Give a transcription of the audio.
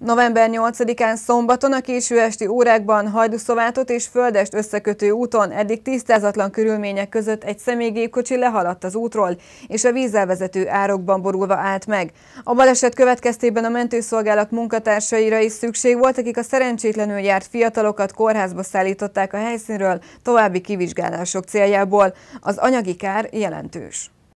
November 8-án szombaton a késő esti órákban Hajdúszovátot és Földest összekötő úton eddig tisztázatlan körülmények között egy személygépkocsi lehaladt az útról, és a vízelvezető árokban borulva állt meg. A baleset következtében a mentőszolgálat munkatársaira is szükség volt, akik a szerencsétlenül járt fiatalokat kórházba szállították a helyszínről további kivizsgálások céljából. Az anyagi kár jelentős.